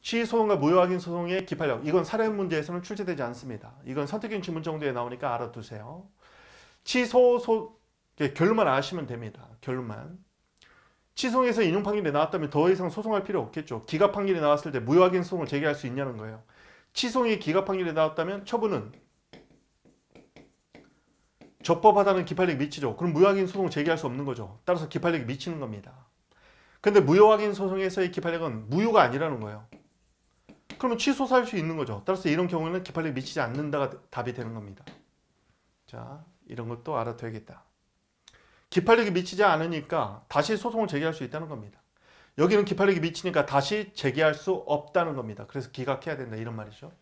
시소송과 무효확인 소송의 기판력 이건 사례 문제에서는 출제되지 않습니다. 이건 선택형 지문 정도에 나오니까 알아두세요. 취소소 예, 결론만 아시면 됩니다. 결론만. 취소에서 인용 판결이 나왔다면 더 이상 소송할 필요 없겠죠. 기각 판결이 나왔을 때 무효확인 소송을 제기할 수 있냐는 거예요. 취소의 기각 판결이 나왔다면 처분은 적법하다는 기판력이 미치죠. 그럼 무효확인 소송을 제기할 수 없는 거죠. 따라서 기판력이 미치는 겁니다. 근데 무효 확인 소송에서의 기판력은 무효가 아니라는 거예요. 그러면 취소할 수 있는 거죠. 따라서 이런 경우에는 기판력 미치지 않는다가 답이 되는 겁니다. 자, 이런 것도 알아둬야겠다. 기판력이 미치지 않으니까 다시 소송을 제기할 수 있다는 겁니다. 여기는 기판력이 미치니까 다시 제기할 수 없다는 겁니다. 그래서 기각해야 된다 이런 말이죠.